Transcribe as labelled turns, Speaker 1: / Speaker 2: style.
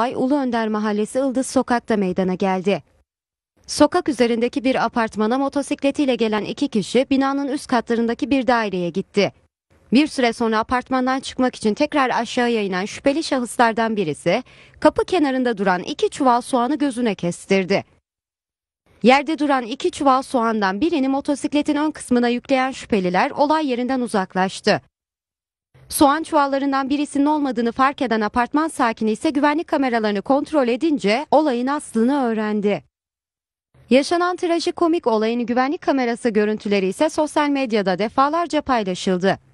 Speaker 1: Ay Ulu Önder Mahallesi Ildız Sokak'ta meydana geldi. Sokak üzerindeki bir apartmana motosikletiyle gelen iki kişi binanın üst katlarındaki bir daireye gitti. Bir süre sonra apartmandan çıkmak için tekrar aşağıya inen şüpheli şahıslardan birisi kapı kenarında duran iki çuval soğanı gözüne kestirdi. Yerde duran iki çuval soğandan birini motosikletin ön kısmına yükleyen şüpheliler olay yerinden uzaklaştı. Soğan çuvallarından birisinin olmadığını fark eden apartman sakini ise güvenlik kameralarını kontrol edince olayın aslını öğrendi. Yaşanan trajikomik olayın güvenlik kamerası görüntüleri ise sosyal medyada defalarca paylaşıldı.